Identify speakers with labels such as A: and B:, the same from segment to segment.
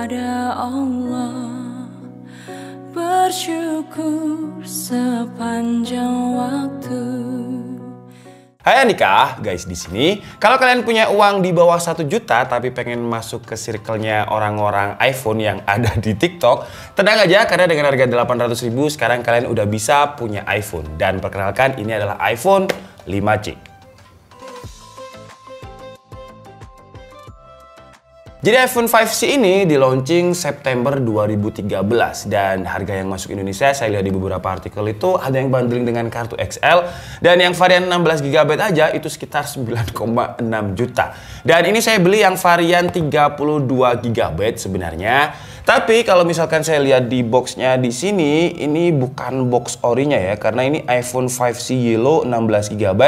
A: kepada Allah Bersyukur sepanjang waktu Hai Andika, guys di sini. Kalau kalian punya uang di bawah 1 juta tapi pengen masuk ke circle-nya orang-orang iPhone yang ada di TikTok, tenang aja karena dengan harga 800.000 sekarang kalian udah bisa punya iPhone. Dan perkenalkan ini adalah iPhone 5C. Jadi iPhone 5C ini di launching September 2013 dan harga yang masuk Indonesia saya lihat di beberapa artikel itu ada yang bundling dengan kartu XL dan yang varian 16 GB aja itu sekitar 9,6 juta. Dan ini saya beli yang varian 32 GB sebenarnya. Tapi kalau misalkan saya lihat di boxnya di sini ini bukan box orinya ya karena ini iPhone 5C Yellow 16 GB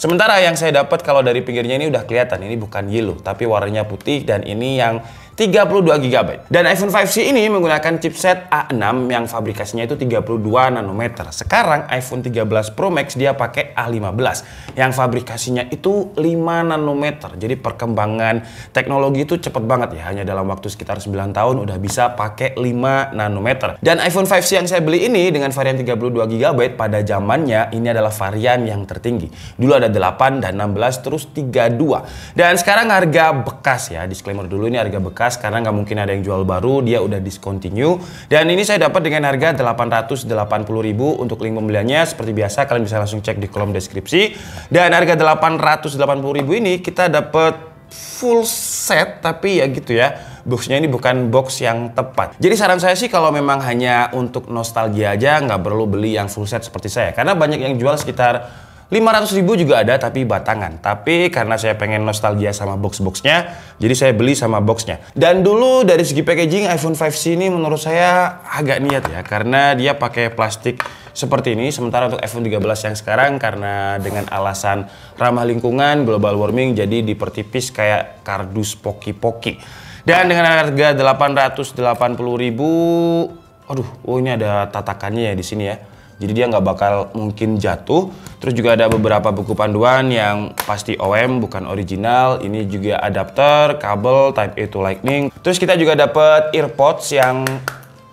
A: Sementara yang saya dapat kalau dari pinggirnya ini udah kelihatan ini bukan yellow tapi warnanya putih dan ini yang 32 GB. Dan iPhone 5C ini menggunakan chipset A6 yang fabrikasinya itu 32 nanometer. Sekarang iPhone 13 Pro Max dia pakai A15 yang fabrikasinya itu 5 nanometer. Jadi perkembangan teknologi itu cepat banget ya. Hanya dalam waktu sekitar 9 tahun udah bisa pakai 5 nanometer. Dan iPhone 5C yang saya beli ini dengan varian 32 GB pada zamannya ini adalah varian yang tertinggi. Dulu ada 8 dan 16 terus 32. Dan sekarang harga bekas ya. Disclaimer dulu ini harga bekas bekas karena nggak mungkin ada yang jual baru, dia udah discontinue. Dan ini saya dapat dengan harga 880.000 untuk link pembeliannya seperti biasa kalian bisa langsung cek di kolom deskripsi. Dan harga 880.000 ini kita dapat full set tapi ya gitu ya boxnya ini bukan box yang tepat jadi saran saya sih kalau memang hanya untuk nostalgia aja nggak perlu beli yang full set seperti saya karena banyak yang jual sekitar 500 ribu juga ada tapi batangan. Tapi karena saya pengen nostalgia sama box-boxnya, jadi saya beli sama boxnya. Dan dulu dari segi packaging iPhone 5C ini menurut saya agak niat ya. Karena dia pakai plastik seperti ini. Sementara untuk iPhone 13 yang sekarang karena dengan alasan ramah lingkungan, global warming, jadi dipertipis kayak kardus poki-poki. Dan dengan harga 880 ribu, aduh, oh ini ada tatakannya ya di sini ya. Jadi dia nggak bakal mungkin jatuh Terus juga ada beberapa buku panduan yang pasti OM bukan original. Ini juga adapter, kabel Type A to Lightning. Terus kita juga dapat earpods yang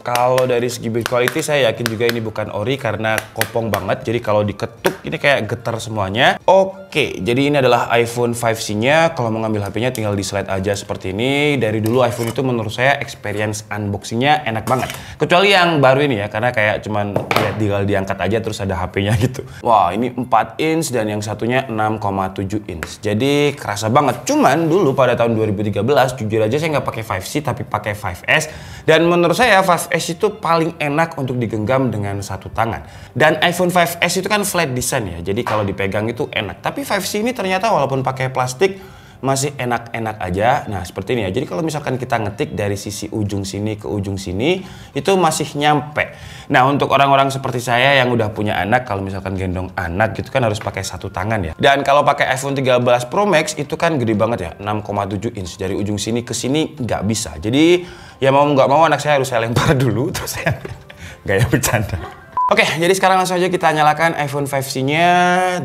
A: kalau dari segi build quality saya yakin juga ini bukan ori karena kopong banget. Jadi kalau diketuk ini kayak getar semuanya. Oke. Oke, jadi ini adalah iPhone 5C-nya. Kalau mau ngambil HP-nya tinggal di slide aja seperti ini. Dari dulu iPhone itu menurut saya experience unboxing-nya enak banget. Kecuali yang baru ini ya, karena kayak cuman lihat ya tinggal diangkat aja terus ada HP-nya gitu. Wah, ini 4 inch dan yang satunya 6,7 inch. Jadi kerasa banget. Cuman dulu pada tahun 2013 jujur aja saya nggak pakai 5C tapi pakai 5S dan menurut saya 5S itu paling enak untuk digenggam dengan satu tangan. Dan iPhone 5S itu kan flat design ya. Jadi kalau dipegang itu enak. Tapi 5C ini ternyata walaupun pakai plastik masih enak-enak aja. Nah, seperti ini ya. Jadi kalau misalkan kita ngetik dari sisi ujung sini ke ujung sini, itu masih nyampe. Nah, untuk orang-orang seperti saya yang udah punya anak, kalau misalkan gendong anak gitu kan harus pakai satu tangan ya. Dan kalau pakai iPhone 13 Pro Max itu kan gede banget ya, 6,7 inch. Dari ujung sini ke sini nggak bisa. Jadi, ya mau nggak mau anak saya harus saya lempar dulu, terus saya gaya bercanda. Oke, jadi sekarang langsung aja kita nyalakan iPhone 5C-nya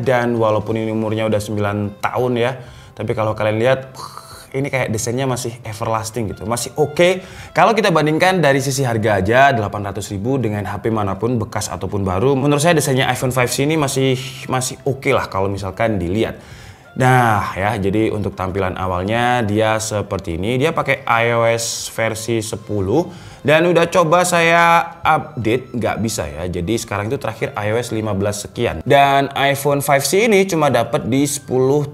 A: dan walaupun ini umurnya udah 9 tahun ya, tapi kalau kalian lihat ini kayak desainnya masih everlasting gitu, masih oke. Okay. Kalau kita bandingkan dari sisi harga aja 800.000 dengan HP manapun bekas ataupun baru, menurut saya desainnya iPhone 5C ini masih masih oke okay lah kalau misalkan dilihat. Nah ya jadi untuk tampilan awalnya dia seperti ini dia pakai iOS versi 10 dan udah coba saya update nggak bisa ya jadi sekarang itu terakhir iOS 15 sekian dan iPhone 5C ini cuma dapat di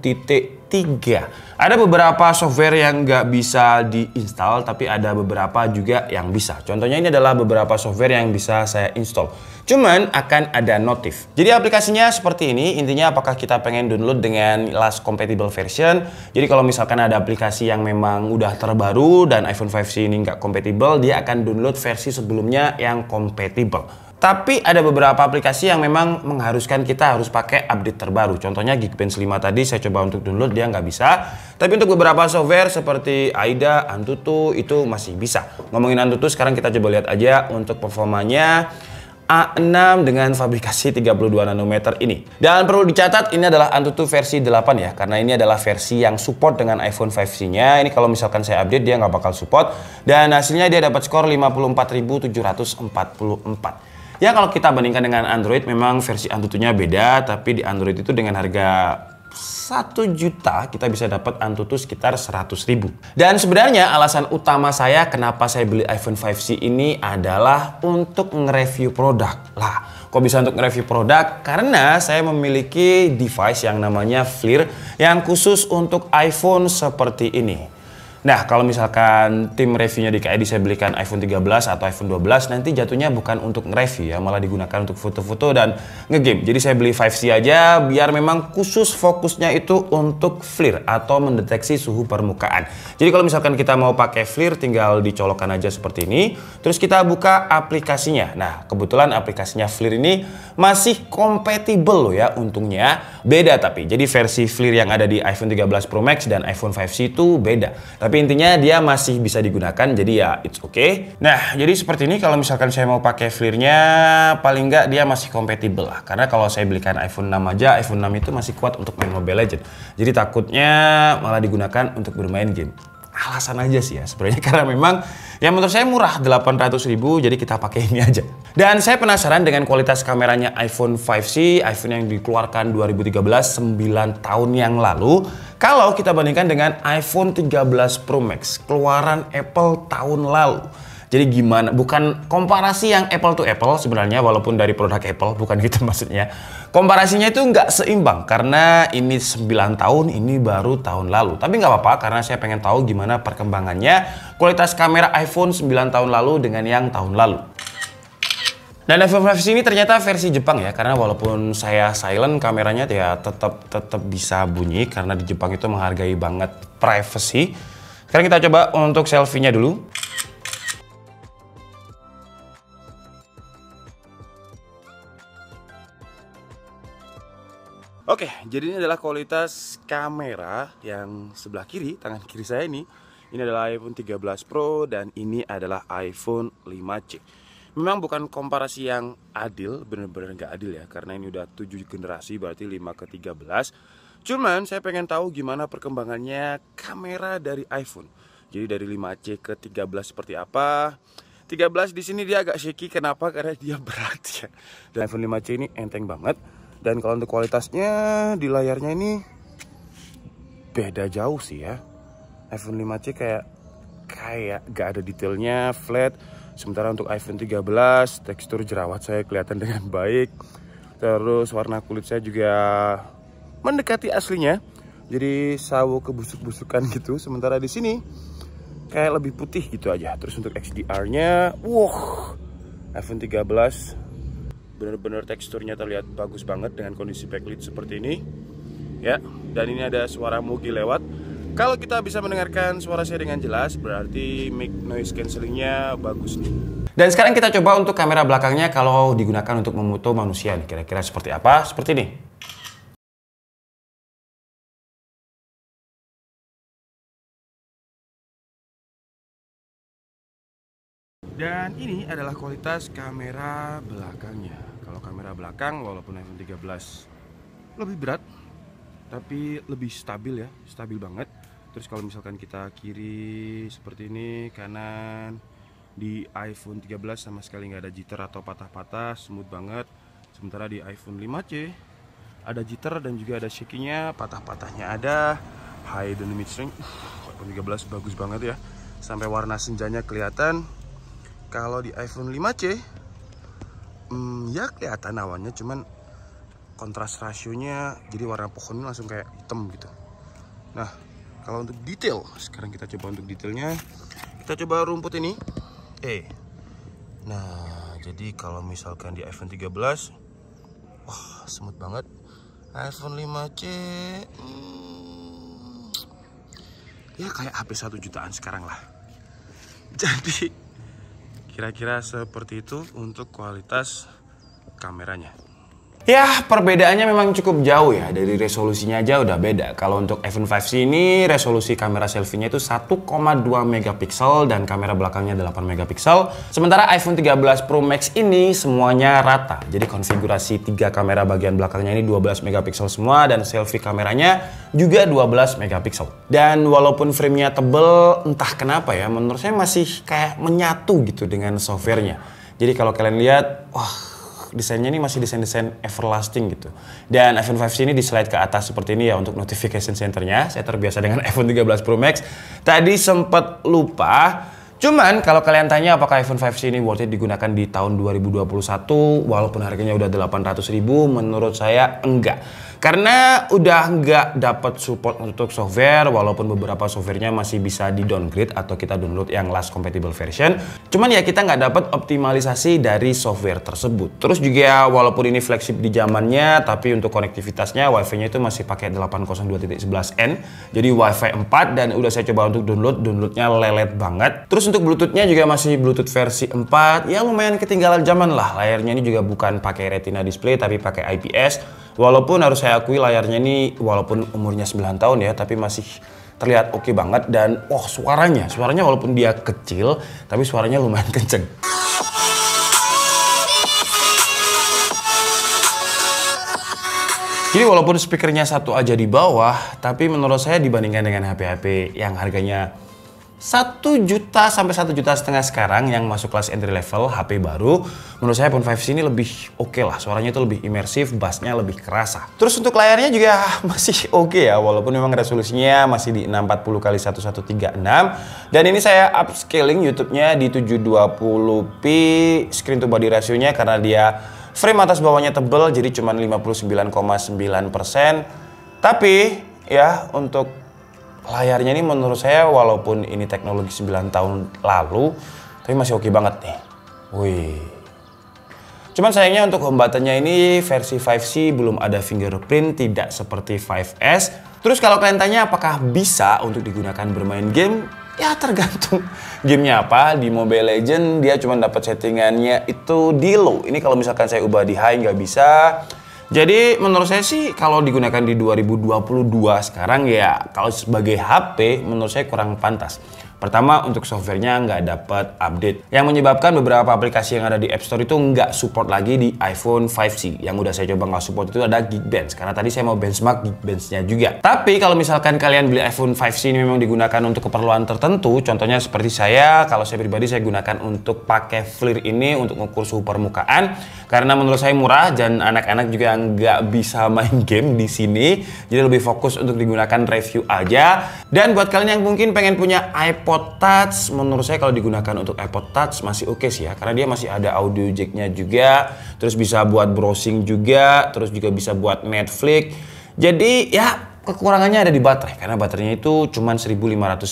A: titik 3. Ada beberapa software yang nggak bisa diinstal, tapi ada beberapa juga yang bisa. Contohnya ini adalah beberapa software yang bisa saya install. Cuman akan ada notif. Jadi aplikasinya seperti ini, intinya apakah kita pengen download dengan last compatible version. Jadi kalau misalkan ada aplikasi yang memang udah terbaru dan iPhone 5C ini nggak compatible, dia akan download versi sebelumnya yang compatible. Tapi ada beberapa aplikasi yang memang mengharuskan kita harus pakai update terbaru. Contohnya Geekbench 5 tadi saya coba untuk download dia nggak bisa. Tapi untuk beberapa software seperti AIDA, Antutu itu masih bisa. Ngomongin Antutu sekarang kita coba lihat aja untuk performanya. A6 dengan fabrikasi 32 nanometer ini. Dan perlu dicatat ini adalah Antutu versi 8 ya, karena ini adalah versi yang support dengan iPhone 5C-nya. Ini kalau misalkan saya update dia nggak bakal support dan hasilnya dia dapat skor 54.744. Ya kalau kita bandingkan dengan Android memang versi Antutu-nya beda, tapi di Android itu dengan harga satu juta kita bisa dapat Antutu sekitar 100 ribu. Dan sebenarnya alasan utama saya kenapa saya beli iPhone 5C ini adalah untuk nge-review produk. Lah, kok bisa untuk nge-review produk? Karena saya memiliki device yang namanya FLIR yang khusus untuk iPhone seperti ini. Nah, kalau misalkan tim reviewnya di KID saya belikan iPhone 13 atau iPhone 12, nanti jatuhnya bukan untuk nge-review ya, malah digunakan untuk foto-foto dan nge-game. Jadi saya beli 5C aja biar memang khusus fokusnya itu untuk FLIR atau mendeteksi suhu permukaan. Jadi kalau misalkan kita mau pakai FLIR tinggal dicolokkan aja seperti ini, terus kita buka aplikasinya. Nah, kebetulan aplikasinya FLIR ini masih kompatibel loh ya untungnya. Beda tapi. Jadi versi FLIR yang ada di iPhone 13 Pro Max dan iPhone 5C itu beda. Tapi intinya dia masih bisa digunakan, jadi ya it's okay. Nah, jadi seperti ini kalau misalkan saya mau pakai flirnya, paling nggak dia masih kompatibel lah. Karena kalau saya belikan iPhone 6 aja, iPhone 6 itu masih kuat untuk main Mobile Legends. Jadi takutnya malah digunakan untuk bermain game alasan aja sih ya sebenarnya karena memang yang menurut saya murah 800 ribu jadi kita pakai ini aja dan saya penasaran dengan kualitas kameranya iPhone 5C iPhone yang dikeluarkan 2013 9 tahun yang lalu kalau kita bandingkan dengan iPhone 13 Pro Max keluaran Apple tahun lalu jadi gimana? Bukan komparasi yang apple to apple sebenarnya, walaupun dari produk Apple, bukan gitu maksudnya. Komparasinya itu nggak seimbang karena ini 9 tahun, ini baru tahun lalu. Tapi nggak apa-apa karena saya pengen tahu gimana perkembangannya kualitas kamera iPhone 9 tahun lalu dengan yang tahun lalu. Dan iPhone versi ini ternyata versi Jepang ya, karena walaupun saya silent kameranya ya tetap tetap bisa bunyi karena di Jepang itu menghargai banget privacy. Sekarang kita coba untuk selfie-nya dulu. Oke, jadi ini adalah kualitas kamera yang sebelah kiri, tangan kiri saya ini. Ini adalah iPhone 13 Pro dan ini adalah iPhone 5C. Memang bukan komparasi yang adil, benar-benar nggak adil ya, karena ini udah 7 generasi berarti 5 ke 13. Cuman saya pengen tahu gimana perkembangannya kamera dari iPhone. Jadi dari 5C ke 13 seperti apa? 13 di sini dia agak shaky kenapa? Karena dia berat ya. Dan iPhone 5C ini enteng banget dan kalau untuk kualitasnya di layarnya ini beda jauh sih ya iPhone 5C kayak kayak gak ada detailnya flat sementara untuk iPhone 13 tekstur jerawat saya kelihatan dengan baik terus warna kulit saya juga mendekati aslinya jadi sawo kebusuk-busukan gitu sementara di sini kayak lebih putih gitu aja terus untuk XDR nya wow iPhone 13 benar-benar teksturnya terlihat bagus banget dengan kondisi backlit seperti ini ya dan ini ada suara mugi lewat kalau kita bisa mendengarkan suara saya dengan jelas berarti mic noise cancellingnya bagus nih dan sekarang kita coba untuk kamera belakangnya kalau digunakan untuk memoto manusia kira-kira seperti apa seperti ini Dan ini adalah kualitas kamera belakangnya. Kalau kamera belakang walaupun iPhone 13 lebih berat tapi lebih stabil ya, stabil banget. Terus kalau misalkan kita kiri seperti ini, kanan di iPhone 13 sama sekali nggak ada jitter atau patah-patah, smooth banget. Sementara di iPhone 5C ada jitter dan juga ada shakingnya, patah-patahnya ada. High dynamic range iPhone 13 bagus banget ya. Sampai warna senjanya kelihatan. Kalau di iPhone 5C hmm, ya kelihatan awannya cuman kontras rasionya jadi warna pohonnya langsung kayak hitam gitu nah kalau untuk detail sekarang kita coba untuk detailnya kita coba rumput ini eh nah jadi kalau misalkan di iPhone 13 wah semut banget iPhone 5C hmm, ya kayak HP 1 jutaan sekarang lah jadi Kira-kira seperti itu untuk kualitas kameranya. Ya, perbedaannya memang cukup jauh ya. Dari resolusinya aja udah beda. Kalau untuk iPhone 5C ini, resolusi kamera selfie-nya itu 1,2 megapiksel dan kamera belakangnya 8 megapiksel. Sementara iPhone 13 Pro Max ini semuanya rata. Jadi konfigurasi 3 kamera bagian belakangnya ini 12 megapiksel semua dan selfie kameranya juga 12 megapiksel. Dan walaupun frame-nya tebel, entah kenapa ya, menurut saya masih kayak menyatu gitu dengan softwarenya. Jadi kalau kalian lihat, wah desainnya ini masih desain-desain everlasting gitu. Dan iPhone 5C ini di slide ke atas seperti ini ya untuk notification centernya. Saya terbiasa dengan iPhone 13 Pro Max. Tadi sempat lupa. Cuman kalau kalian tanya apakah iPhone 5C ini worth it digunakan di tahun 2021 walaupun harganya udah 800 ribu menurut saya enggak karena udah nggak dapat support untuk software walaupun beberapa softwarenya masih bisa di downgrade atau kita download yang last compatible version cuman ya kita nggak dapat optimalisasi dari software tersebut terus juga ya, walaupun ini flagship di zamannya tapi untuk konektivitasnya wifi-nya itu masih pakai 802.11n jadi wifi 4 dan udah saya coba untuk download downloadnya lelet banget terus untuk bluetoothnya juga masih bluetooth versi 4 ya lumayan ketinggalan zaman lah layarnya ini juga bukan pakai retina display tapi pakai IPS Walaupun harus saya akui layarnya ini walaupun umurnya 9 tahun ya, tapi masih terlihat oke okay banget dan wah oh, suaranya, suaranya walaupun dia kecil, tapi suaranya lumayan kenceng. Jadi walaupun speakernya satu aja di bawah, tapi menurut saya dibandingkan dengan HP-HP yang harganya 1 juta sampai 1 juta setengah sekarang yang masuk kelas entry level HP baru menurut saya iPhone 5 ini lebih oke okay lah suaranya itu lebih imersif bassnya lebih kerasa terus untuk layarnya juga masih oke okay ya walaupun memang resolusinya masih di 640 kali 1136 dan ini saya upscaling YouTube-nya di 720p screen to body ratio-nya karena dia frame atas bawahnya tebel jadi cuma 59,9% tapi ya untuk layarnya ini menurut saya walaupun ini teknologi 9 tahun lalu tapi masih oke okay banget nih. Wih. Cuman sayangnya untuk home ini versi 5C belum ada fingerprint tidak seperti 5S. Terus kalau kalian tanya apakah bisa untuk digunakan bermain game? Ya tergantung gamenya apa. Di Mobile Legend dia cuma dapat settingannya itu di low. Ini kalau misalkan saya ubah di high nggak bisa. Jadi menurut saya sih kalau digunakan di 2022 sekarang ya kalau sebagai HP menurut saya kurang pantas. Pertama untuk softwarenya nggak dapat update yang menyebabkan beberapa aplikasi yang ada di App Store itu nggak support lagi di iPhone 5C. Yang udah saya coba nggak support itu ada Geekbench karena tadi saya mau benchmark Geekbench-nya juga. Tapi kalau misalkan kalian beli iPhone 5C ini memang digunakan untuk keperluan tertentu, contohnya seperti saya, kalau saya pribadi saya gunakan untuk pakai FLIR ini untuk mengukur suhu permukaan karena menurut saya murah dan anak-anak juga nggak bisa main game di sini. Jadi lebih fokus untuk digunakan review aja. Dan buat kalian yang mungkin pengen punya iPod Touch, menurut saya kalau digunakan untuk iPod Touch masih oke okay sih ya, karena dia masih ada audio jacknya juga, terus bisa buat browsing juga, terus juga bisa buat Netflix. Jadi ya kekurangannya ada di baterai karena baterainya itu cuma 1500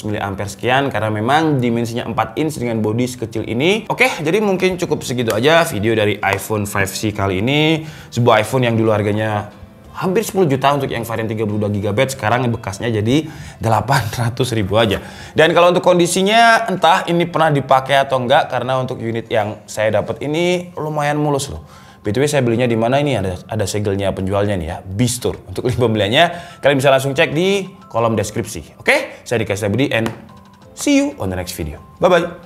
A: mAh sekian karena memang dimensinya 4 inch dengan bodi sekecil ini. Oke, jadi mungkin cukup segitu aja video dari iPhone 5C kali ini. Sebuah iPhone yang dulu harganya hampir 10 juta untuk yang varian 32GB sekarang bekasnya jadi 800 ribu aja dan kalau untuk kondisinya entah ini pernah dipakai atau enggak karena untuk unit yang saya dapat ini lumayan mulus loh BTW saya belinya di mana ini ada ada segelnya penjualnya nih ya, Bistur. Untuk link pembeliannya kalian bisa langsung cek di kolom deskripsi. Oke? Saya dikasih budi and see you on the next video. Bye bye.